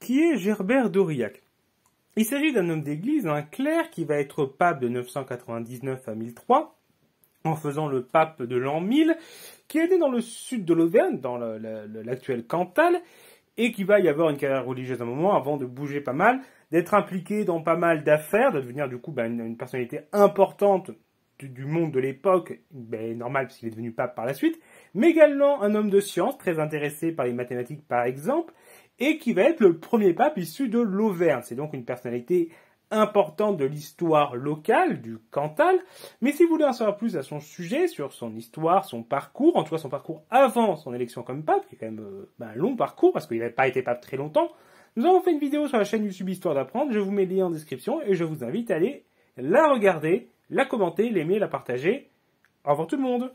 qui est Gerbert d'Aurillac. Il s'agit d'un homme d'église, un clerc, qui va être pape de 999 à 1003, en faisant le pape de l'an 1000, qui est né dans le sud de l'Auvergne, dans l'actuel Cantal, et qui va y avoir une carrière religieuse à un moment avant de bouger pas mal, d'être impliqué dans pas mal d'affaires, de devenir du coup ben, une personnalité importante du monde de l'époque, ben, normal qu'il est devenu pape par la suite, mais également un homme de science très intéressé par les mathématiques par exemple, et qui va être le premier pape issu de l'Auvergne. C'est donc une personnalité importante de l'histoire locale du Cantal. Mais si vous voulez en savoir plus à son sujet, sur son histoire, son parcours, en tout cas son parcours avant son élection comme pape, qui est quand même euh, ben, un long parcours parce qu'il n'avait pas été pape très longtemps, nous avons fait une vidéo sur la chaîne YouTube Histoire d'apprendre. Je vous mets le lien en description et je vous invite à aller la regarder la commenter, l'aimer, la partager. Au revoir tout le monde